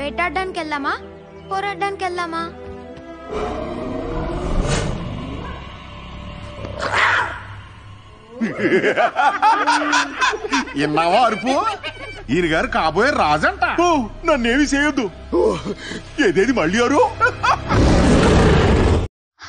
వేటాడడానికి వెళ్దామా పోరాడడానికి వెళ్దామా విన్నావా అరుపు ఈయన గారు కాబోయే రాజంట నన్నేమి చేయొద్దు ఏదేది మళ్ళీ అరు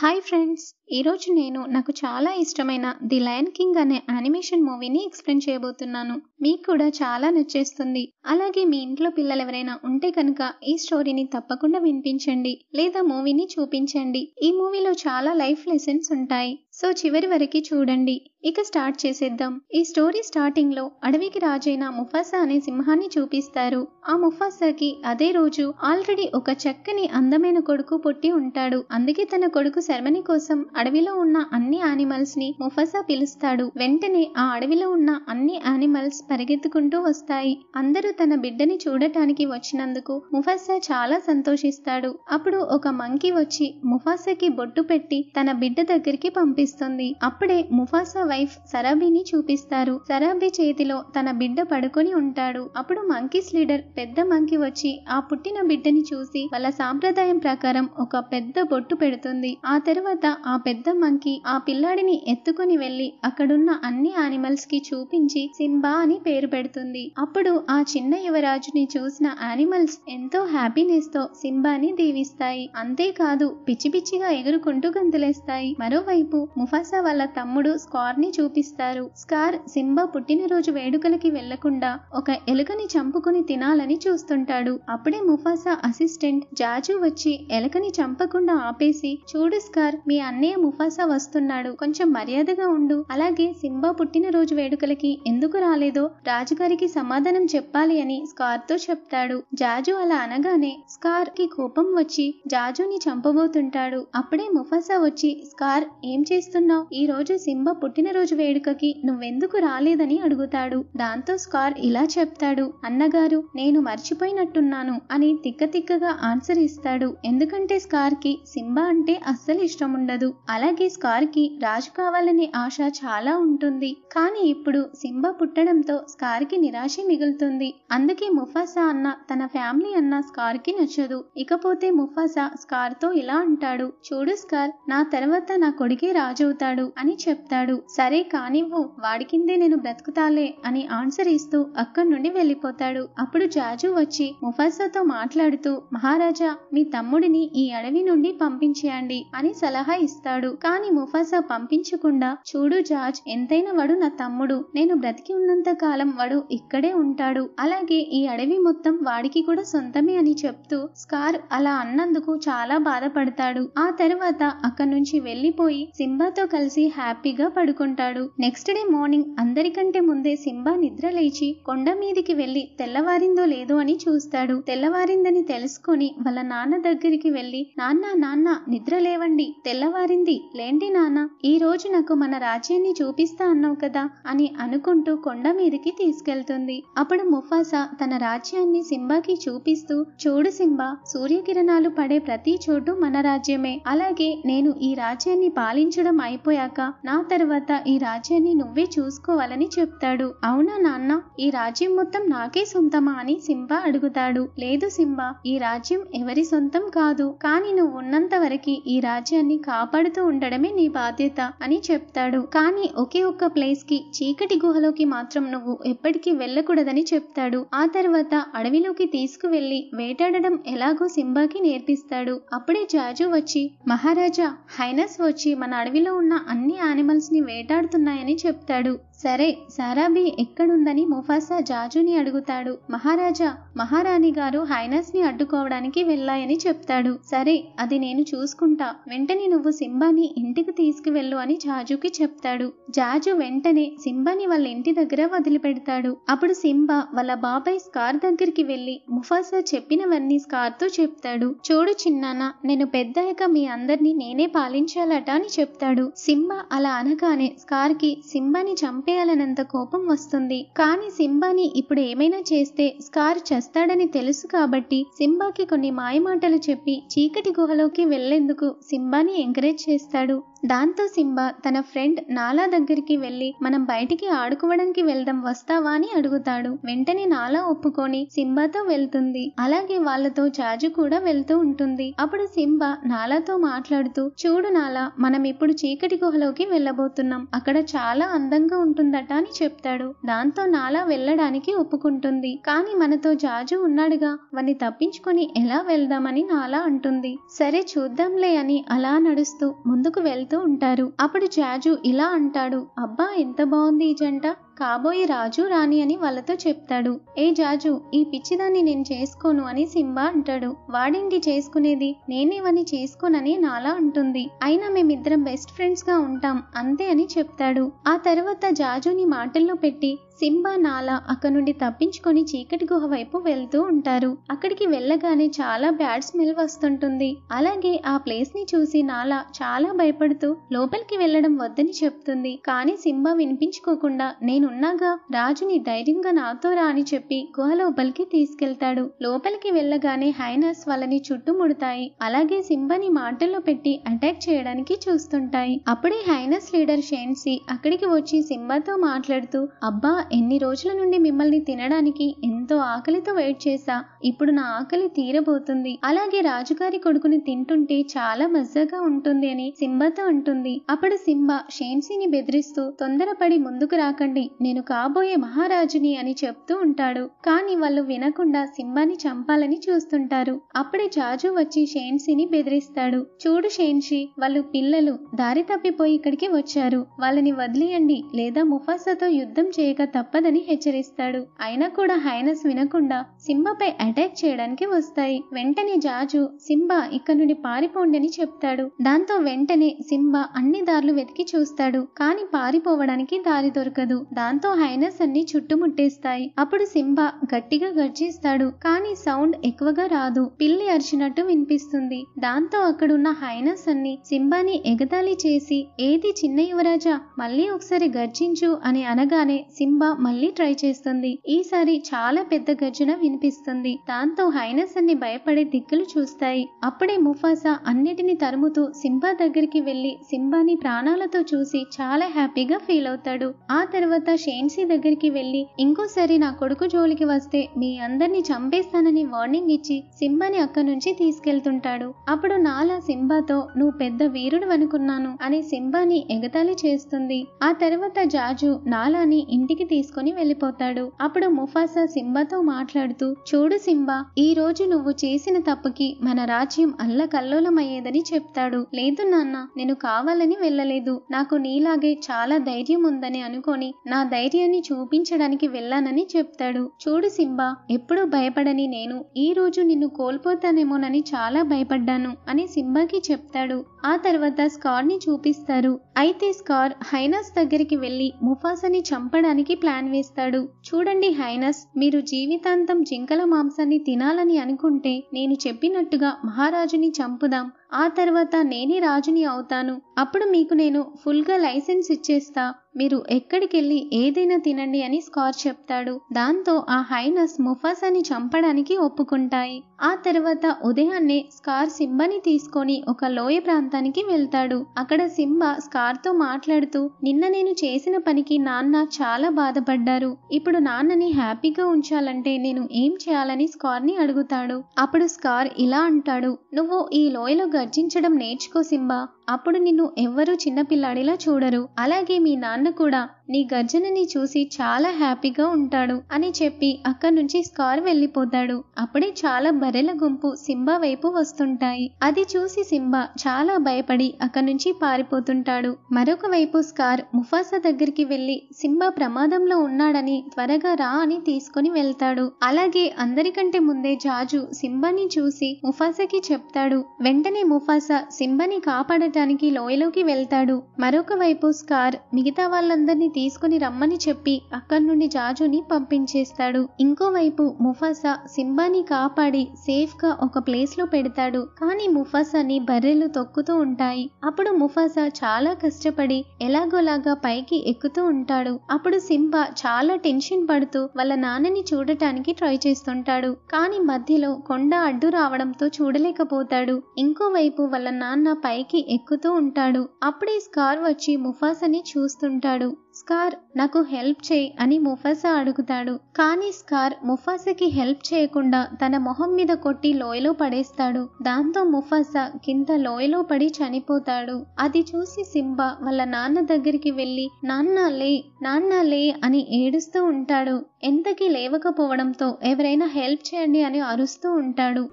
హాయ్ ఫ్రెండ్స్ ఈరోజు నేను నాకు చాలా ఇష్టమైన ది లయన్ కింగ్ అనే యానిమేషన్ మూవీని ఎక్స్ప్లెయిన్ చేయబోతున్నాను మీకు కూడా చాలా నచ్చేస్తుంది అలాగే మీ ఇంట్లో పిల్లలు ఎవరైనా ఉంటే కనుక ఈ స్టోరీని తప్పకుండా వినిపించండి లేదా మూవీని చూపించండి ఈ మూవీలో చాలా లైఫ్ లెసన్స్ ఉంటాయి సో చివరి వరకు చూడండి ఇక స్టార్ట్ చేసేద్దాం ఈ స్టోరీ స్టార్టింగ్ లో అడవికి రాజైన ముఫాసా అనే సింహాన్ని చూపిస్తారు ఆ ముఫాసాకి అదే రోజు ఆల్రెడీ ఒక చక్కని అందమైన కొడుకు పుట్టి ఉంటాడు అందుకే తన కొడుకు శర్మని కోసం అడవిలో ఉన్న అన్ని యానిమల్స్ ని ముఫాసా పిలుస్తాడు వెంటనే ఆ అడవిలో ఉన్న అన్ని యానిమల్స్ పరిగెత్తుకుంటూ వస్తాయి అందరూ తన బిడ్డని చూడటానికి వచ్చినందుకు ముఫాసా చాలా సంతోషిస్తాడు అప్పుడు ఒక మంకీ వచ్చి ముఫాసాకి బొట్టు పెట్టి తన బిడ్డ దగ్గరికి పంపిస్తుంది అప్పుడే ముఫాసా వైఫ్ సరాబీని చూపిస్తారు సరాబీ చేతిలో తన బిడ్డ పడుకొని ఉంటాడు అప్పుడు మంకీస్ లీడర్ పెద్ద మంకీ వచ్చి ఆ పుట్టిన బిడ్డని చూసి వాళ్ళ సాంప్రదాయం ప్రకారం ఒక పెద్ద బొట్టు పెడుతుంది ఆ తర్వాత ఆ పెద్ద మంకీ ఆ పిల్లాడిని ఎత్తుకుని వెళ్లి అక్కడున్న అన్ని యానిమల్స్ కి చూపించి సింబా అని పేరు పెడుతుంది అప్పుడు ఆ చిన్న యువరాజుని చూసిన యానిమల్స్ ఎంతో హ్యాపీనెస్ తో సింబాని దీవిస్తాయి అంతేకాదు పిచ్చి పిచ్చిగా ఎగురుకుంటూ గంతులేస్తాయి మరోవైపు ముఫాసా వాళ్ళ తమ్ముడు స్కార్ ని చూపిస్తారు స్కార్ సింబా పుట్టినరోజు వేడుకలకి వెళ్లకుండా ఒక ఎలుకని చంపుకుని తినాలని చూస్తుంటాడు అప్పుడే ముఫాసా అసిస్టెంట్ జాజు వచ్చి ఎలుకని చంపకుండా ఆపేసి చూడు స్కార్ మీ అన్నయ్య ముఫాసా వస్తున్నాడు కొంచెం మర్యాదగా ఉండు అలాగే సింబా పుట్టినరోజు వేడుకలకి ఎందుకు రాలేదో రాజుగారికి సమాధానం చెప్పాలి అని స్కార్తో చెప్తాడు జాజు అలా అనగానే స్కార్ కి కోపం వచ్చి జాజుని చంపబోతుంటాడు అప్పుడే ముఫాసా వచ్చి స్కార్ ఏం చేస్తున్నావు ఈ రోజు సింబ పుట్టినరోజు వేడుకకి నువ్వెందుకు రాలేదని అడుగుతాడు దాంతో స్కార్ ఇలా చెప్తాడు అన్నగారు నేను మర్చిపోయినట్టున్నాను అని తిక్క తిక్కగా ఆన్సర్ ఇస్తాడు ఎందుకంటే స్కార్ కి సింబ అంటే అస్సలు ఇష్టం ఉండదు అలాగే స్కార్ కి రాజు కావాలనే ఆశ చాలా ఉంటుంది కానీ ఇప్పుడు సింబ పుట్టడంతో స్కార్కి నిరాశ మిగులుతుంది అందుకే ముఫాసా అన్న తన ఫ్యామిలీ అన్న స్కార్కి నచ్చదు ఇకపోతే ముఫాసా స్కార్తో ఇలా అంటాడు చూడు స్కార్ నా తర్వాత నా కొడుకే రాజవుతాడు అని చెప్తాడు సరే కానివ్వు వాడికిందే నేను బ్రతుకుతాలే అని ఆన్సర్ ఇస్తూ అక్కడి నుండి వెళ్ళిపోతాడు అప్పుడు జాజు వచ్చి ముఫాసాతో మాట్లాడుతూ మహారాజా మీ తమ్ముడిని ఈ అడవి నుండి పంపించేయండి అని సలహా ఇస్తాడు కానీ ముఫాసా పంపించకుండా చూడు జాజ్ ఎంతైనా వాడు నా తమ్ముడు నేను బ్రతికి ఉన్నంత కాలం కాలం వాడు ఇక్కడే ఉంటాడు అలాగే ఈ అడవి మొత్తం వాడికి కూడా సొంతమే అని చెప్తూ స్కార్ అలా అన్నందుకు చాలా బాధపడతాడు ఆ తర్వాత అక్కడి నుంచి వెళ్లిపోయి సింబాతో కలిసి హ్యాపీగా పడుకుంటాడు నెక్స్ట్ డే మార్నింగ్ అందరికంటే ముందే సింబా నిద్ర లేచి కొండ మీదికి వెళ్లి తెల్లవారిందో లేదో అని చూస్తాడు తెల్లవారిందని తెలుసుకొని వాళ్ళ నాన్న దగ్గరికి వెళ్లి నాన్న నాన్న నిద్ర లేవండి తెల్లవారింది లేండి నాన్న ఈ రోజు నాకు మన రాజ్యాన్ని చూపిస్తా అన్నావు కదా అని అనుకుంటూ కొండ మీద మీదికి తీసుకెళ్తుంది అప్పుడు ముఫాసా తన రాజ్యాన్ని సింబాకి చూపిస్తూ చూడు సింబా సూర్యకిరణాలు పడే ప్రతి చోటు మన రాజ్యమే అలాగే నేను ఈ రాజ్యాన్ని పాలించడం అయిపోయాక నా తర్వాత ఈ రాజ్యాన్ని నువ్వే చూసుకోవాలని చెప్తాడు అవునా నాన్న ఈ రాజ్యం మొత్తం నాకే సొంతమా అని సింబా అడుగుతాడు లేదు సింబా ఈ రాజ్యం ఎవరి సొంతం కాదు కానీ నువ్వు ఉన్నంత వరకు ఈ రాజ్యాన్ని కాపాడుతూ ఉండడమే నీ బాధ్యత అని చెప్తాడు కానీ ఒకే ఒక్క ప్లేస్ కి చీకటి గుహలోకి మాత్రం నువ్వు ఎప్పటికీ వెళ్ళకూడదని చెప్తాడు ఆ తర్వాత అడవిలోకి తీసుకువెళ్లి వేటాడడం ఎలాగో సింబాకి నేర్పిస్తాడు అప్పుడే జాజు వచ్చి మహారాజా హైనస్ వచ్చి మన అడవిలో ఉన్న అన్ని యానిమల్స్ ని వేటాడుతున్నాయని చెప్తాడు సరే సారాబి ఎక్కడుందని ముఫాసా జాజుని అడుగుతాడు మహారాజా మహారాణి గారు హైనస్ ని అడ్డుకోవడానికి వెళ్ళాయని చెప్తాడు సరే అది నేను చూసుకుంటా వెంటనే నువ్వు సింబాని ఇంటికి తీసుకువెళ్ళు అని జాజుకి చెప్తాడు జాజు వెంటనే సింబాని వాళ్ళ ఇంటి దగ్గర వదిలిపెడతాడు అప్పుడు సింబా వాళ్ళ బాబాయ్ స్కార్ దగ్గరికి వెళ్ళి ముఫాసా చెప్పినవన్నీ స్కార్ తో చెప్తాడు చూడు చిన్నాన్న నేను పెద్దాక మీ అందరినీ నేనే పాలించాలట అని చెప్తాడు సింబా అలా అనగానే స్కార్ కి సింబాని చంపి కొట్టేయాలనంత కోపం వస్తుంది కానీ సింబాని ఇప్పుడు ఏమైనా చేస్తే స్కార్ చేస్తాడని తెలుసు కాబట్టి సింబాకి కొన్ని మాయమాటలు చెప్పి చీకటి గుహలోకి వెళ్లేందుకు సింబాని ఎంకరేజ్ చేస్తాడు దాంతో సింబా తన ఫ్రెండ్ నాలా దగ్గరికి వెళ్లి మనం బయటికి ఆడుకోవడానికి వెళ్దాం వస్తావా అని అడుగుతాడు వెంటనే నాలా ఒప్పుకొని సింబాతో వెళ్తుంది అలాగే వాళ్ళతో చాజు కూడా వెళ్తూ ఉంటుంది అప్పుడు సింబా నాలాతో మాట్లాడుతూ చూడు నాలా మనం ఇప్పుడు చీకటి గుహలోకి వెళ్ళబోతున్నాం అక్కడ చాలా అందంగా ఉంటుందట అని చెప్తాడు దాంతో నాలా వెళ్ళడానికి ఒప్పుకుంటుంది కానీ మనతో జాజు ఉన్నాడుగా వాన్ని తప్పించుకొని ఎలా వెళ్దామని నాలా అంటుంది సరే చూద్దాంలే అని అలా నడుస్తూ ముందుకు వెళ్తా మాట్లాడుతూ ఉంటారు అప్పుడు జాజు ఇలా అంటాడు అబ్బా ఎంత బాగుంది ఈ జంట కాబోయే రాజు రాణి అని వాళ్ళతో చెప్తాడు ఏ జాజు ఈ పిచ్చిదాన్ని నేను చేసుకోను అని సింబా అంటాడు వాడింటి చేసుకునేది నేనేవని చేసుకోనని నాలా అంటుంది అయినా మేమిద్దరం బెస్ట్ ఫ్రెండ్స్ గా ఉంటాం అంతే అని చెప్తాడు ఆ తర్వాత జాజుని మాటల్లో పెట్టి సింబా నాలా అక్కడ నుండి తప్పించుకొని చీకటి గుహ వైపు వెళ్తూ ఉంటారు అక్కడికి వెళ్ళగానే చాలా బ్యాడ్ స్మెల్ వస్తుంటుంది అలాగే ఆ ప్లేస్ ని చూసి నాలా చాలా భయపడుతూ లోపలికి వెళ్ళడం వద్దని చెప్తుంది కానీ సింబా వినిపించుకోకుండా నేను ఉన్నాగా రాజుని ధైర్యంగా నాతో రా అని చెప్పి గుహ లోపలికి తీసుకెళ్తాడు లోపలికి వెళ్ళగానే హైనస్ వాళ్ళని చుట్టుముడతాయి అలాగే సింబని మాటల్లో పెట్టి అటాక్ చేయడానికి చూస్తుంటాయి అప్పుడే హైనస్ లీడర్ షేన్సీ అక్కడికి వచ్చి సింబాతో మాట్లాడుతూ అబ్బా ఎన్ని రోజుల నుండి మిమ్మల్ని తినడానికి ఎంతో ఆకలితో వెయిట్ చేశా ఇప్పుడు నా ఆకలి తీరబోతుంది అలాగే రాజుగారి కొడుకుని తింటుంటే చాలా మజ్జగా ఉంటుంది అని సింబాతో అంటుంది అప్పుడు సింబా షేన్సీని బెదిరిస్తూ తొందరపడి ముందుకు రాకండి నేను కాబోయే మహారాజుని అని చెప్తూ ఉంటాడు కానీ వాళ్ళు వినకుండా సింబాని చంపాలని చూస్తుంటారు అప్పుడే జాజు వచ్చి షేన్సీని బెదిరిస్తాడు చూడు షేన్షి వాళ్ళు పిల్లలు దారి తప్పిపోయి ఇక్కడికి వచ్చారు వాళ్ళని వదిలియండి లేదా ముఫాసాతో యుద్ధం చేయక తప్పదని హెచ్చరిస్తాడు అయినా కూడా హైనస్ వినకుండా సింబాపై అటాక్ చేయడానికి వస్తాయి వెంటనే జాజు సింబా ఇక్కడ నుండి పారిపోండి అని చెప్తాడు దాంతో వెంటనే సింబా అన్ని దారులు వెతికి చూస్తాడు కానీ పారిపోవడానికి దారి దొరకదు దాంతో హైనస్ అన్ని చుట్టుముట్టేస్తాయి అప్పుడు సింబా గట్టిగా గర్జిస్తాడు కానీ సౌండ్ ఎక్కువగా రాదు పిల్లి అరిచినట్టు వినిపిస్తుంది దాంతో అక్కడున్న హైనస్ అన్ని సింబాని ఎగతాళి చేసి ఏది చిన్న యువరాజా మళ్ళీ ఒకసారి గర్జించు అని అనగానే సింబా మళ్ళీ ట్రై చేస్తుంది ఈసారి చాలా పెద్ద గర్జన వినిపిస్తుంది దాంతో హైనస్ అన్ని భయపడే దిక్కులు చూస్తాయి అప్పుడే ముఫాసా అన్నిటిని తరుముతూ సింబా దగ్గరికి వెళ్లి సింబాని ప్రాణాలతో చూసి చాలా హ్యాపీగా ఫీల్ అవుతాడు ఆ తర్వాత షేన్సీ దగ్గరికి వెళ్ళి ఇంకోసారి నా కొడుకు జోలికి వస్తే మీ అందరినీ చంపేస్తానని వార్నింగ్ ఇచ్చి సింబాని అక్క నుంచి తీసుకెళ్తుంటాడు అప్పుడు నాలా సింబాతో నువ్వు పెద్ద వీరుడు అనుకున్నాను అని సింబాని ఎగతాళి చేస్తుంది ఆ తర్వాత జాజు నాలాని ఇంటికి తీసుకుని వెళ్ళిపోతాడు అప్పుడు ముఫాసా సింబాతో మాట్లాడుతూ చూడు సింబా ఈ రోజు నువ్వు చేసిన తప్పుకి మన రాజ్యం కల్లోలమయ్యేదని చెప్తాడు లేదు నాన్న నేను కావాలని వెళ్ళలేదు నాకు నీలాగే చాలా ధైర్యం ఉందని అనుకొని నా నా ధైర్యాన్ని చూపించడానికి వెళ్ళానని చెప్తాడు చూడు సింబా ఎప్పుడు భయపడని నేను ఈ రోజు నిన్ను కోల్పోతానేమోనని చాలా భయపడ్డాను అని సింబాకి చెప్తాడు ఆ తర్వాత స్కార్ని చూపిస్తారు అయితే స్కార్ హైనాస్ దగ్గరికి వెళ్ళి ముఫాసని చంపడానికి ప్లాన్ వేస్తాడు చూడండి హైనాస్ మీరు జీవితాంతం జింకల మాంసాన్ని తినాలని అనుకుంటే నేను చెప్పినట్టుగా మహారాజుని చంపుదాం ఆ తర్వాత నేనే రాజుని అవుతాను అప్పుడు మీకు నేను ఫుల్గా లైసెన్స్ ఇచ్చేస్తా మీరు ఎక్కడికెళ్ళి ఏదైనా తినండి అని స్కార్ చెప్తాడు దాంతో ఆ హైనస్ ముఫాసాని చంపడానికి ఒప్పుకుంటాయి ఆ తర్వాత ఉదయాన్నే స్కార్ సింబని తీసుకొని ఒక లోయ ప్రాంతం ప్రాంతానికి వెళ్తాడు అక్కడ సింబ స్కార్తో మాట్లాడుతూ నిన్న నేను చేసిన పనికి నాన్న చాలా బాధపడ్డారు ఇప్పుడు నాన్నని హ్యాపీగా ఉంచాలంటే నేను ఏం చేయాలని స్కార్ని అడుగుతాడు అప్పుడు స్కార్ ఇలా అంటాడు నువ్వు ఈ లోయలో గర్జించడం నేర్చుకో సింబా అప్పుడు నిన్ను ఎవ్వరూ చిన్నపిల్లాడిలా చూడరు అలాగే మీ నాన్న కూడా నీ గర్జనని చూసి చాలా హ్యాపీగా ఉంటాడు అని చెప్పి అక్కడి నుంచి స్కార్ వెళ్ళిపోతాడు అప్పుడే చాలా బర్రెల గుంపు సింబా వైపు వస్తుంటాయి అది చూసి సింబా చాలా భయపడి అక్కడి నుంచి పారిపోతుంటాడు మరొక వైపు స్కార్ ముఫాసా దగ్గరికి వెళ్లి సింబా ప్రమాదంలో ఉన్నాడని త్వరగా రా అని తీసుకుని వెళ్తాడు అలాగే అందరికంటే ముందే జాజు సింబాని చూసి ముఫాసాకి చెప్తాడు వెంటనే ముఫాసా సింబాని కాపాడటానికి చేయటానికి లోయలోకి వెళ్తాడు మరొక వైపు స్కార్ మిగతా వాళ్ళందరినీ తీసుకుని రమ్మని చెప్పి అక్కడి నుండి జాజుని పంపించేస్తాడు ఇంకోవైపు ముఫాసా సింబాని కాపాడి సేఫ్ గా ఒక ప్లేస్ లో పెడతాడు కానీ ముఫాసాని బర్రెలు తొక్కుతూ ఉంటాయి అప్పుడు ముఫాసా చాలా కష్టపడి ఎలాగోలాగా పైకి ఎక్కుతూ ఉంటాడు అప్పుడు సింబా చాలా టెన్షన్ పడుతూ వాళ్ళ నాన్నని చూడటానికి ట్రై చేస్తుంటాడు కానీ మధ్యలో కొండ అడ్డు రావడంతో చూడలేకపోతాడు ఇంకోవైపు వాళ్ళ నాన్న పైకి ఎక్కు ఎక్కుతూ ఉంటాడు అప్పుడే స్కార్ వచ్చి ముఫాసని చూస్తుంటాడు స్కార్ నాకు హెల్ప్ చేయి అని ముఫాసా అడుగుతాడు కానీ స్కార్ ముఫాసకి హెల్ప్ చేయకుండా తన మొహం మీద కొట్టి లోయలో పడేస్తాడు దాంతో ముఫాసా కింద లోయలో పడి చనిపోతాడు అది చూసి సింబా వాళ్ళ నాన్న దగ్గరికి వెళ్ళి నాన్న లే నాన్న లే అని ఏడుస్తూ ఉంటాడు ఎంతకీ లేవకపోవడంతో ఎవరైనా హెల్ప్ చేయండి అని అరుస్తూ ఉంటాడు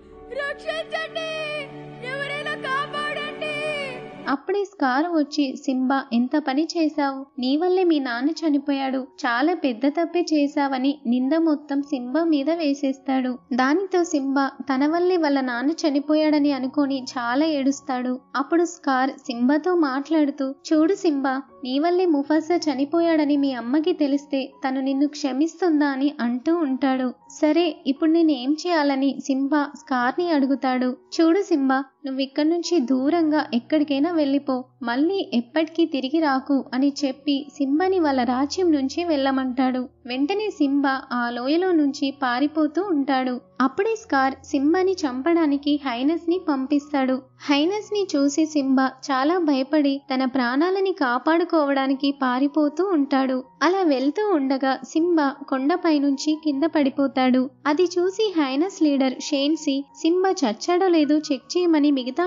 రక్షించండి ఎవరైనా అప్పుడే స్కార్ వచ్చి సింబా ఎంత పని చేశావు నీ వల్లే మీ నాన్న చనిపోయాడు చాలా పెద్ద తప్పే చేశావని నింద మొత్తం సింబా మీద వేసేస్తాడు దానితో సింబా తన వల్లే వాళ్ళ నాన్న చనిపోయాడని అనుకొని చాలా ఏడుస్తాడు అప్పుడు స్కార్ సింబాతో మాట్లాడుతూ చూడు సింబా నీ వల్లే ముఫాసా చనిపోయాడని మీ అమ్మకి తెలిస్తే తను నిన్ను క్షమిస్తుందా అని అంటూ ఉంటాడు సరే ఇప్పుడు నేనేం చేయాలని సింబా స్కార్ని అడుగుతాడు చూడు సింబా నువ్వు ఇక్కడి నుంచి దూరంగా ఎక్కడికైనా వెళ్ళిపో మళ్ళీ ఎప్పటికీ తిరిగి రాకు అని చెప్పి సింబని వాళ్ళ రాజ్యం నుంచి వెళ్ళమంటాడు వెంటనే సింబ ఆ లోయలో నుంచి పారిపోతూ ఉంటాడు అప్పుడే స్కార్ సింబాని చంపడానికి హైనస్ని పంపిస్తాడు హైనస్ని చూసి సింబా చాలా భయపడి తన ప్రాణాలని కాపాడుకోవడానికి పారిపోతూ ఉంటాడు అలా వెళ్తూ ఉండగా సింబా కొండపై నుంచి కింద పడిపోతాడు అది చూసి హైనస్ లీడర్ షేన్సి సింబా చచ్చాడో లేదో చెక్ చేయమని మిగతా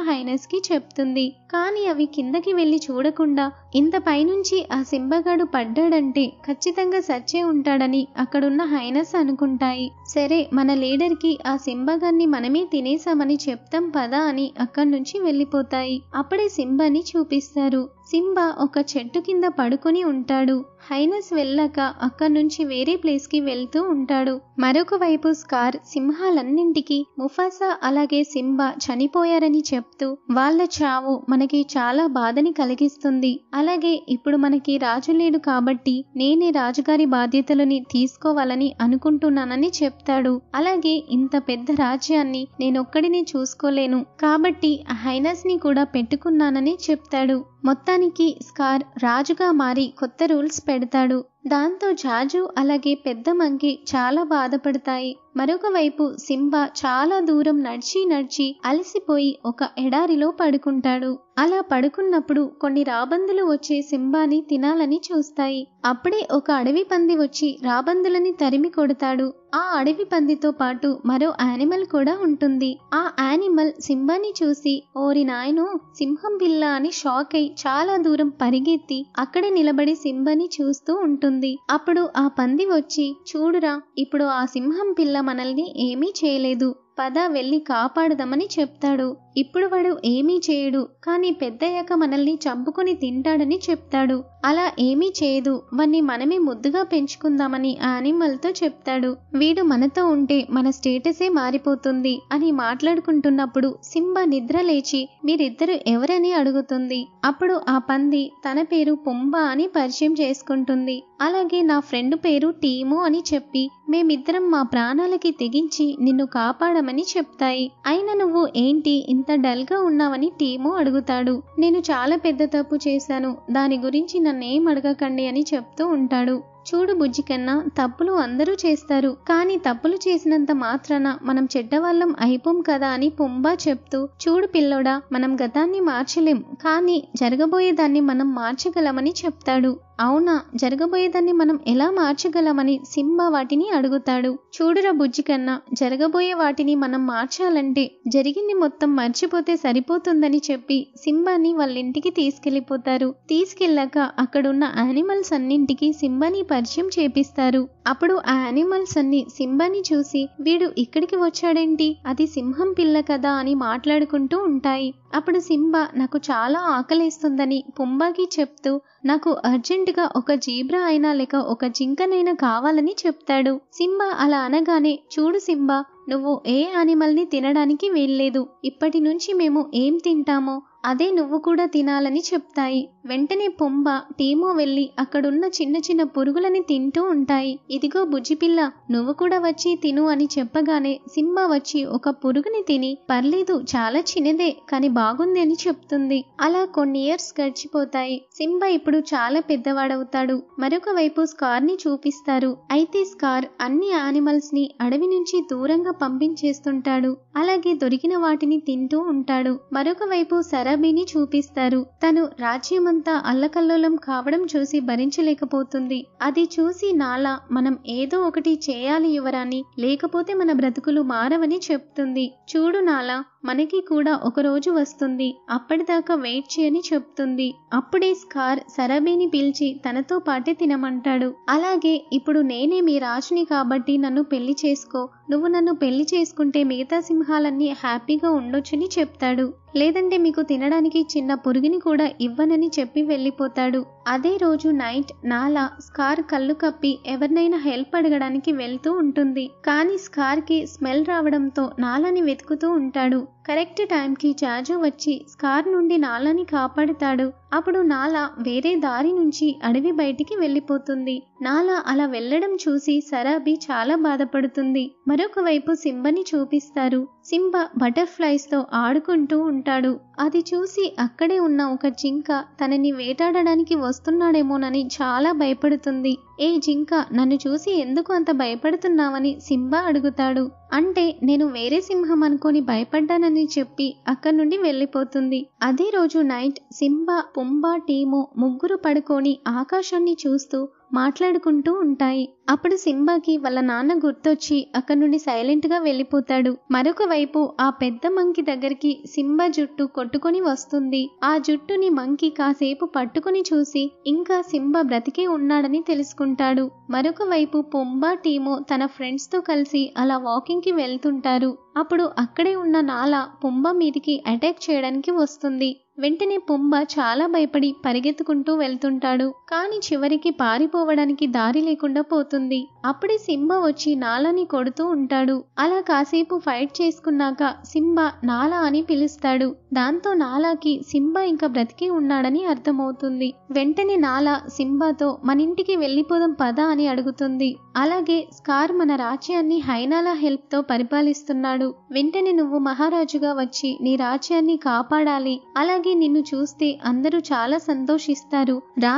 కి చెప్తుంది కానీ అవి కిందకి వెళ్ళి చూడకుండా ఇంత పైనుంచి ఆ సింబగాడు పడ్డాడంటే ఖచ్చితంగా సచ్చే ఉంటాడని అక్కడున్న హైనస్ అనుకుంటాయి సరే మన లీడర్ వాళ్ళకి ఆ సింబగాన్ని మనమే తినేసామని చెప్తాం పదా అని అక్కడి నుంచి వెళ్ళిపోతాయి అప్పుడే సింబని చూపిస్తారు సింబా ఒక చెట్టు కింద పడుకొని ఉంటాడు హైనస్ వెళ్ళాక అక్కడి నుంచి వేరే ప్లేస్కి వెళ్తూ ఉంటాడు మరొక వైపు స్కార్ సింహాలన్నింటికి ముఫాసా అలాగే సింబా చనిపోయారని చెప్తూ వాళ్ళ చావు మనకి చాలా బాధని కలిగిస్తుంది అలాగే ఇప్పుడు మనకి రాజు లేడు కాబట్టి నేనే రాజుగారి బాధ్యతలని తీసుకోవాలని అనుకుంటున్నానని చెప్తాడు అలాగే ఇంత పెద్ద రాజ్యాన్ని నేనొక్కడిని చూసుకోలేను కాబట్టి హైనస్ని కూడా పెట్టుకున్నానని చెప్తాడు మొత్తానికి స్కార్ రాజుగా మారి కొత్త రూల్స్ పెడతాడు దాంతో జాజు అలాగే పెద్ద మంకి చాలా బాధపడతాయి మరొక వైపు సింబా చాలా దూరం నడిచి నడిచి అలసిపోయి ఒక ఎడారిలో పడుకుంటాడు అలా పడుకున్నప్పుడు కొన్ని రాబందులు వచ్చే సింబాని తినాలని చూస్తాయి అప్పుడే ఒక అడవి పంది వచ్చి రాబందులని తరిమి కొడతాడు ఆ అడవి పందితో పాటు మరో యానిమల్ కూడా ఉంటుంది ఆ యానిమల్ సింబాని చూసి ఓరి నాయను సింహం పిల్ల అని షాక్ అయి చాలా దూరం పరిగెత్తి అక్కడే నిలబడి సింబాని చూస్తూ ఉంటుంది ఉంటుంది అప్పుడు ఆ పంది వచ్చి చూడురా ఇప్పుడు ఆ సింహం పిల్ల మనల్ని ఏమీ చేయలేదు పద వెళ్ళి కాపాడదామని చెప్తాడు ఇప్పుడు వాడు ఏమీ చేయడు కానీ పెద్దయ్యాక మనల్ని చంపుకొని తింటాడని చెప్తాడు అలా ఏమీ చేయదు వాణ్ణి మనమే ముద్దుగా పెంచుకుందామని ఆ అనిమల్తో చెప్తాడు వీడు మనతో ఉంటే మన స్టేటసే మారిపోతుంది అని మాట్లాడుకుంటున్నప్పుడు సింబ నిద్ర లేచి మీరిద్దరు ఎవరని అడుగుతుంది అప్పుడు ఆ పంది తన పేరు పొంబ అని పరిచయం చేసుకుంటుంది అలాగే నా ఫ్రెండ్ పేరు టీము అని చెప్పి మేమిద్దరం మా ప్రాణాలకి తెగించి నిన్ను కాపాడమని చేయమని చెప్తాయి అయినా నువ్వు ఏంటి ఇంత డల్ గా ఉన్నావని టీమో అడుగుతాడు నేను చాలా పెద్ద తప్పు చేశాను దాని గురించి నన్నేం అడగకండి అని చెప్తూ ఉంటాడు చూడు బుజ్జికన్నా తప్పులు అందరూ చేస్తారు కానీ తప్పులు చేసినంత మాత్రాన మనం చెడ్డవాళ్ళం అయిపోం కదా అని పుంబా చెప్తూ చూడు పిల్లోడా మనం గతాన్ని మార్చలేం కానీ జరగబోయేదాన్ని మనం మార్చగలమని చెప్తాడు అవునా జరగబోయేదాన్ని మనం ఎలా మార్చగలమని సింబా వాటిని అడుగుతాడు చూడురా బుజ్జికన్నా జరగబోయే వాటిని మనం మార్చాలంటే జరిగింది మొత్తం మర్చిపోతే సరిపోతుందని చెప్పి సింబాని వాళ్ళ ఇంటికి తీసుకెళ్లిపోతారు తీసుకెళ్ళాక అక్కడున్న యానిమల్స్ అన్నింటికి సింబాని పరిచయం చేపిస్తారు అప్పుడు ఆ యానిమల్స్ అన్ని సింబాని చూసి వీడు ఇక్కడికి వచ్చాడేంటి అది సింహం పిల్ల కదా అని మాట్లాడుకుంటూ ఉంటాయి అప్పుడు సింబా నాకు చాలా ఆకలేస్తుందని పుంబాకి చెప్తూ నాకు అర్జెంటుగా ఒక జీబ్రా అయినా లేక ఒక జింకనైనా కావాలని చెప్తాడు సింబా అలా అనగానే చూడు సింబా నువ్వు ఏ ని తినడానికి వెళ్ళలేదు ఇప్పటి నుంచి మేము ఏం తింటామో అదే నువ్వు కూడా తినాలని చెప్తాయి వెంటనే పొంబ టీమో వెళ్ళి అక్కడున్న చిన్న చిన్న పురుగులని తింటూ ఉంటాయి ఇదిగో బుజ్జిపిల్ల నువ్వు కూడా వచ్చి తిను అని చెప్పగానే సింబ వచ్చి ఒక పురుగుని తిని పర్లేదు చాలా చిన్నదే కానీ బాగుంది అని చెప్తుంది అలా కొన్ని ఇయర్స్ గడిచిపోతాయి సింబ ఇప్పుడు చాలా పెద్దవాడవుతాడు మరొక వైపు స్కార్ ని చూపిస్తారు అయితే స్కార్ అన్ని యానిమల్స్ ని అడవి నుంచి దూరంగా పంపించేస్తుంటాడు అలాగే దొరికిన వాటిని తింటూ ఉంటాడు మరొక వైపు సరాబీని చూపిస్తారు తను రాజ్యమంతా అంతా అల్లకల్లోలం కావడం చూసి భరించలేకపోతుంది అది చూసి నాలా మనం ఏదో ఒకటి చేయాలి యువరాని లేకపోతే మన బ్రతుకులు మారవని చెప్తుంది చూడు నాలా మనకి కూడా ఒకరోజు వస్తుంది అప్పటిదాకా వెయిట్ చేయని చెప్తుంది అప్పుడే స్కార్ సరబీని పిలిచి తనతో పాటే తినమంటాడు అలాగే ఇప్పుడు నేనే మీ రాజుని కాబట్టి నన్ను పెళ్లి చేసుకో నువ్వు నన్ను పెళ్లి చేసుకుంటే మిగతా సింహాలన్నీ హ్యాపీగా ఉండొచ్చని చెప్తాడు లేదంటే మీకు తినడానికి చిన్న పురుగుని కూడా ఇవ్వనని చెప్పి వెళ్ళిపోతాడు అదే రోజు నైట్ నాలా స్కార్ కళ్ళు కప్పి ఎవరినైనా హెల్ప్ అడగడానికి వెళ్తూ ఉంటుంది కానీ స్కార్కి స్మెల్ రావడంతో నాలాని వెతుకుతూ ఉంటాడు కరెక్ట్ టైంకి జాజు వచ్చి స్కార్ నుండి నాలని కాపాడుతాడు అప్పుడు నాల వేరే దారి నుంచి అడవి బయటికి వెళ్ళిపోతుంది నాల అలా వెళ్ళడం చూసి సరాబి చాలా బాధపడుతుంది మరొక వైపు సింబని చూపిస్తారు సింబ బటర్ఫ్లైస్తో ఆడుకుంటూ ఉంటాడు అది చూసి అక్కడే ఉన్న ఒక జింక తనని వేటాడడానికి వస్తున్నాడేమోనని చాలా భయపడుతుంది ఏ జింక నన్ను చూసి ఎందుకు అంత భయపడుతున్నావని సింబ అడుగుతాడు అంటే నేను వేరే సింహం అనుకొని భయపడ్డానని చెప్పి అక్కడి నుండి వెళ్ళిపోతుంది అదే రోజు నైట్ సింబ కుంభ టీము ముగ్గురు పడుకొని ఆకాశాన్ని చూస్తూ మాట్లాడుకుంటూ ఉంటాయి అప్పుడు సింబాకి వాళ్ళ నాన్న గుర్తొచ్చి అక్కడి నుండి సైలెంట్గా వెళ్ళిపోతాడు మరొక వైపు ఆ పెద్ద మంకి దగ్గరికి సింబా జుట్టు కొట్టుకొని వస్తుంది ఆ జుట్టుని మంకి కాసేపు పట్టుకుని చూసి ఇంకా సింబా బ్రతికే ఉన్నాడని తెలుసుకుంటాడు మరొక వైపు పొంబా టీము తన ఫ్రెండ్స్తో కలిసి అలా వాకింగ్కి వెళ్తుంటారు అప్పుడు అక్కడే ఉన్న నాలా పొంబ మీదికి అటాక్ చేయడానికి వస్తుంది వెంటనే పుంబ చాలా భయపడి పరిగెత్తుకుంటూ వెళ్తుంటాడు కాని చివరికి పారిపోవడానికి దారి లేకుండా పోతుంది అప్పుడే సింబ వచ్చి నాలని కొడుతూ ఉంటాడు అలా కాసేపు ఫైట్ చేసుకున్నాక సింబ నాలా అని పిలుస్తాడు దాంతో నాలాకి సింబ ఇంకా బ్రతికి ఉన్నాడని అర్థమవుతుంది వెంటనే నాలా సింబాతో మన ఇంటికి వెళ్ళిపోదాం పద అని అడుగుతుంది అలాగే స్కార్ మన రాజ్యాన్ని హెల్ప్ హెల్ప్తో పరిపాలిస్తున్నాడు వెంటనే నువ్వు మహారాజుగా వచ్చి నీ రాజ్యాన్ని కాపాడాలి అలాగే అలాగే నిన్ను చూస్తే అందరూ చాలా సంతోషిస్తారు రా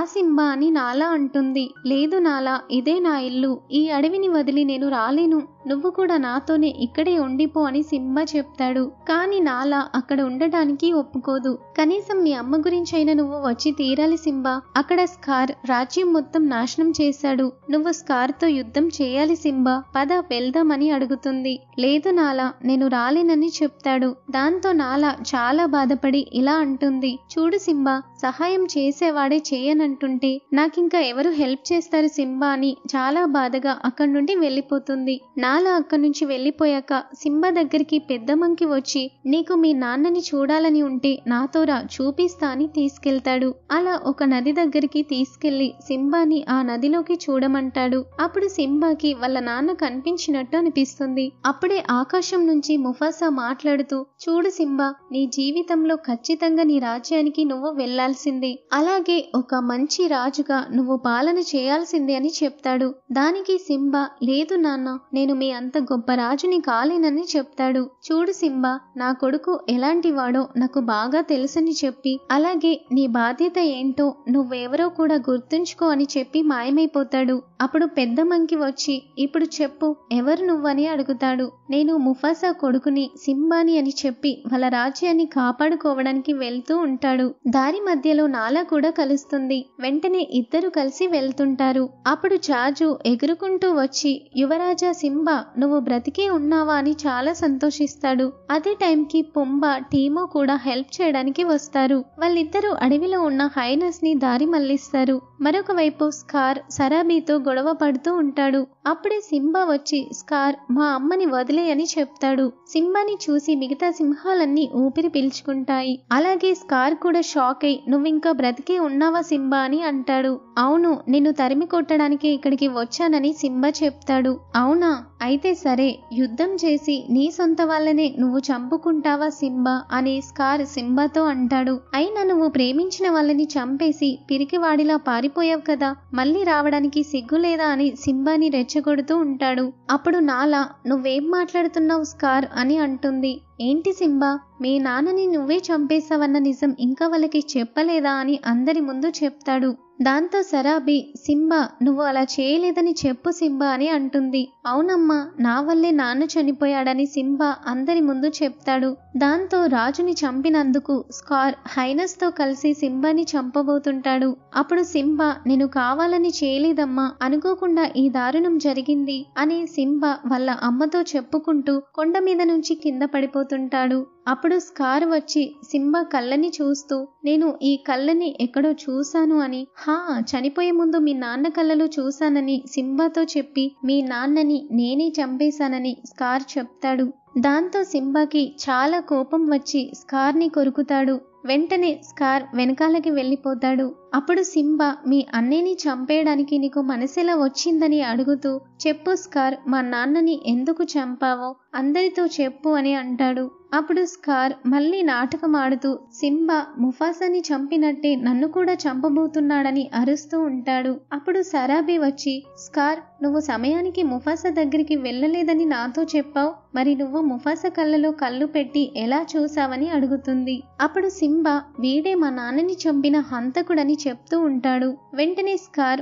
అని నాలా అంటుంది లేదు నాలా ఇదే నా ఇల్లు ఈ అడవిని వదిలి నేను రాలేను నువ్వు కూడా నాతోనే ఇక్కడే ఉండిపో అని సింబా చెప్తాడు కానీ నాలా అక్కడ ఉండటానికి ఒప్పుకోదు కనీసం మీ అమ్మ గురించైనా నువ్వు వచ్చి తీరాలి సింబా అక్కడ స్కార్ రాజ్యం మొత్తం నాశనం చేశాడు నువ్వు స్కార్తో యుద్ధం చేయాలి సింబా పద వెళ్దామని అడుగుతుంది లేదు నాలా నేను రాలేనని చెప్తాడు దాంతో నాలా చాలా బాధపడి ఇలా అంటుంది ఉంటుంది చూడు సింబా సహాయం చేసేవాడే చేయనంటుంటే నాకింకా ఎవరు హెల్ప్ చేస్తారు సింబా అని చాలా బాధగా అక్కడి నుండి వెళ్ళిపోతుంది నాలా అక్కడి నుంచి వెళ్ళిపోయాక సింబా దగ్గరికి మంకి వచ్చి నీకు మీ నాన్నని చూడాలని ఉంటే నాతోరా చూపిస్తా అని తీసుకెళ్తాడు అలా ఒక నది దగ్గరికి తీసుకెళ్లి సింబాని ఆ నదిలోకి చూడమంటాడు అప్పుడు సింబాకి వాళ్ళ నాన్న కనిపించినట్టు అనిపిస్తుంది అప్పుడే ఆకాశం నుంచి ముఫాసా మాట్లాడుతూ చూడు సింబా నీ జీవితంలో ఖచ్చితంగా నీ రాజ్యానికి నువ్వు వెళ్ళాలి చేయాల్సింది అలాగే ఒక మంచి రాజుగా నువ్వు పాలన చేయాల్సిందే అని చెప్తాడు దానికి సింబా లేదు నాన్న నేను మీ అంత గొప్ప రాజుని కాలేనని చెప్తాడు చూడు సింబా నా కొడుకు ఎలాంటి వాడో నాకు బాగా తెలుసని చెప్పి అలాగే నీ బాధ్యత ఏంటో నువ్వెవరో కూడా గుర్తుంచుకో అని చెప్పి మాయమైపోతాడు అప్పుడు పెద్ద మంకి వచ్చి ఇప్పుడు చెప్పు ఎవరు నువ్వని అడుగుతాడు నేను ముఫాసా కొడుకుని సింబాని అని చెప్పి వాళ్ళ రాజ్యాన్ని కాపాడుకోవడానికి వెళ్తూ ఉంటాడు దారి మధ్య మధ్యలో నాలా కూడా కలుస్తుంది వెంటనే ఇద్దరు కలిసి వెళ్తుంటారు అప్పుడు చాజు ఎగురుకుంటూ వచ్చి యువరాజా సింబా నువ్వు బ్రతికే ఉన్నావా అని చాలా సంతోషిస్తాడు అదే టైంకి పుంబ టీమో కూడా హెల్ప్ చేయడానికి వస్తారు వాళ్ళిద్దరూ అడవిలో ఉన్న హైనస్ ని దారి మళ్లిస్తారు మరొక వైపు స్కార్ సరాబీతో గొడవ పడుతూ ఉంటాడు అప్పుడే సింబా వచ్చి స్కార్ మా అమ్మని వదిలేయని చెప్తాడు సింబాని చూసి మిగతా సింహాలన్నీ ఊపిరి పీల్చుకుంటాయి అలాగే స్కార్ కూడా షాక్ అయి నువ్వింకా బ్రతికే ఉన్నావా సింబా అని అంటాడు అవును నిన్ను తరిమి కొట్టడానికి ఇక్కడికి వచ్చానని సింబా చెప్తాడు అవునా అయితే సరే యుద్ధం చేసి నీ సొంత వాళ్ళనే నువ్వు చంపుకుంటావా సింబా అని స్కార్ సింబాతో అంటాడు అయినా నువ్వు ప్రేమించిన వాళ్ళని చంపేసి పిరికివాడిలా పారి పారిపోయావు కదా మళ్ళీ రావడానికి సిగ్గు లేదా అని సింబాని రెచ్చగొడుతూ ఉంటాడు అప్పుడు నాలా నువ్వేం మాట్లాడుతున్నావు స్కార్ అని అంటుంది ఏంటి సింబా మీ నాన్నని నువ్వే చంపేశావన్న నిజం ఇంకా వాళ్ళకి చెప్పలేదా అని అందరి ముందు చెప్తాడు దాంతో సరాబి సింబా నువ్వు అలా చేయలేదని చెప్పు సింబా అని అంటుంది అవునమ్మా నా వల్లే నాన్న చనిపోయాడని సింబా అందరి ముందు చెప్తాడు దాంతో రాజుని చంపినందుకు స్కార్ హైనస్తో కలిసి సింబాని చంపబోతుంటాడు అప్పుడు సింబా నేను కావాలని చేయలేదమ్మా అనుకోకుండా ఈ దారుణం జరిగింది అని సింబా వాళ్ళ అమ్మతో చెప్పుకుంటూ కొండ మీద నుంచి కింద పడిపోతుంటాడు అప్పుడు స్కార్ వచ్చి సింబా కళ్ళని చూస్తూ నేను ఈ కళ్ళని ఎక్కడో చూశాను అని హా చనిపోయే ముందు మీ నాన్న కళ్ళలు చూశానని సింబాతో చెప్పి మీ నాన్నని నేనే చంపేశానని స్కార్ చెప్తాడు దాంతో సింబాకి చాలా కోపం వచ్చి స్కార్ని కొరుకుతాడు వెంటనే స్కార్ వెనకాలకి వెళ్ళిపోతాడు అప్పుడు సింబా మీ అన్నయ్యని చంపేయడానికి నీకు మనసెలా వచ్చిందని అడుగుతూ చెప్పు స్కార్ మా నాన్నని ఎందుకు చంపావో అందరితో చెప్పు అని అంటాడు అప్పుడు స్కార్ మళ్ళీ నాటకం ఆడుతూ సింబా ముఫాసాని చంపినట్టే నన్ను కూడా చంపబోతున్నాడని అరుస్తూ ఉంటాడు అప్పుడు సరాబీ వచ్చి స్కార్ నువ్వు సమయానికి ముఫాసా దగ్గరికి వెళ్ళలేదని నాతో చెప్పావు మరి నువ్వు ముఫాసా కళ్ళలో కళ్ళు పెట్టి ఎలా చూసావని అడుగుతుంది అప్పుడు సింబా సింబ వీడే మా నాన్నని చంపిన హంతకుడని చెప్తూ ఉంటాడు వెంటనే స్కార్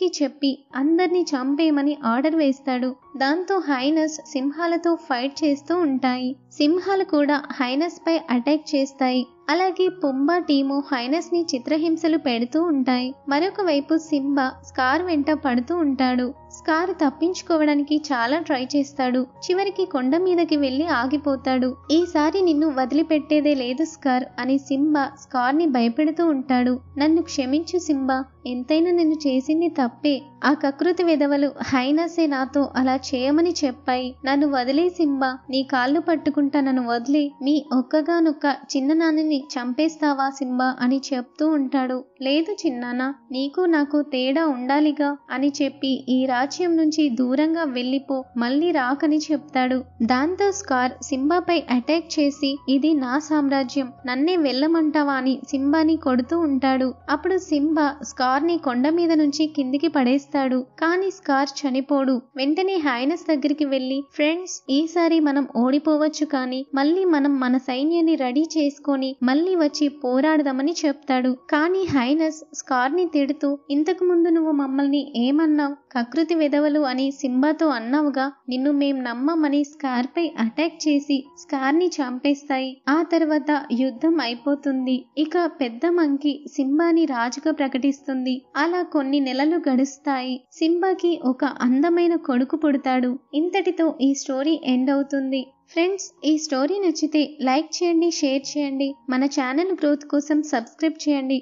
కి చెప్పి అందర్నీ చంపేయమని ఆర్డర్ వేస్తాడు దాంతో హైనస్ సింహాలతో ఫైట్ చేస్తూ ఉంటాయి సింహాలు కూడా హైనస్ పై అటాక్ చేస్తాయి అలాగే పుంబా టీము హైనస్ ని చిత్రహింసలు పెడుతూ ఉంటాయి మరొక వైపు సింబా స్కార్ వెంట పడుతూ ఉంటాడు స్కార్ తప్పించుకోవడానికి చాలా ట్రై చేస్తాడు చివరికి కొండ మీదకి వెళ్ళి ఆగిపోతాడు ఈసారి నిన్ను వదిలిపెట్టేదే లేదు స్కార్ అని సింబా స్కార్ని భయపెడుతూ ఉంటాడు నన్ను క్షమించు సింబా ఎంతైనా నేను చేసింది తప్పే ఆ కకృతి విధవలు హైనసే నాతో అలా చేయమని చెప్పాయి నన్ను వదిలే సింబా నీ కాళ్ళు పట్టుకుంటా నన్ను వదిలి మీ ఒక్కగానొక్క చిన్ననాన్నని చంపేస్తావా సింబా అని చెప్తూ ఉంటాడు లేదు చిన్నాన్న నీకు నాకు తేడా ఉండాలిగా అని చెప్పి ఈ రాజ్యం నుంచి దూరంగా వెళ్ళిపో మళ్ళీ రాకని చెప్తాడు దాంతో స్కార్ సింబాపై అటాక్ చేసి ఇది నా సామ్రాజ్యం నన్నే వెళ్ళమంటావా అని సింబాని కొడుతూ ఉంటాడు అప్పుడు సింబా స్కార్ స్కార్ని కొండ మీద నుంచి కిందికి పడేస్తాడు కానీ స్కార్ చనిపోడు వెంటనే హైనస్ దగ్గరికి వెళ్ళి ఫ్రెండ్స్ ఈసారి మనం ఓడిపోవచ్చు కానీ మళ్ళీ మనం మన సైన్యాన్ని రెడీ చేసుకొని మళ్ళీ వచ్చి పోరాడదామని చెప్తాడు కానీ హైనస్ స్కార్ని తిడుతూ ఇంతకు ముందు నువ్వు మమ్మల్ని ఏమన్నావు కకృతి వెదవలు అని సింబాతో అన్నావుగా నిన్ను మేం నమ్మమని స్కార్పై అటాక్ చేసి స్కార్ని చంపేస్తాయి ఆ తర్వాత యుద్ధం అయిపోతుంది ఇక పెద్ద మంకి సింబాని రాజుగా ప్రకటిస్తుంది ఉంటుంది అలా కొన్ని నెలలు గడుస్తాయి సింబాకి ఒక అందమైన కొడుకు పుడతాడు ఇంతటితో ఈ స్టోరీ ఎండ్ అవుతుంది ఫ్రెండ్స్ ఈ స్టోరీ నచ్చితే లైక్ చేయండి షేర్ చేయండి మన ఛానల్ గ్రోత్ కోసం సబ్స్క్రైబ్ చేయండి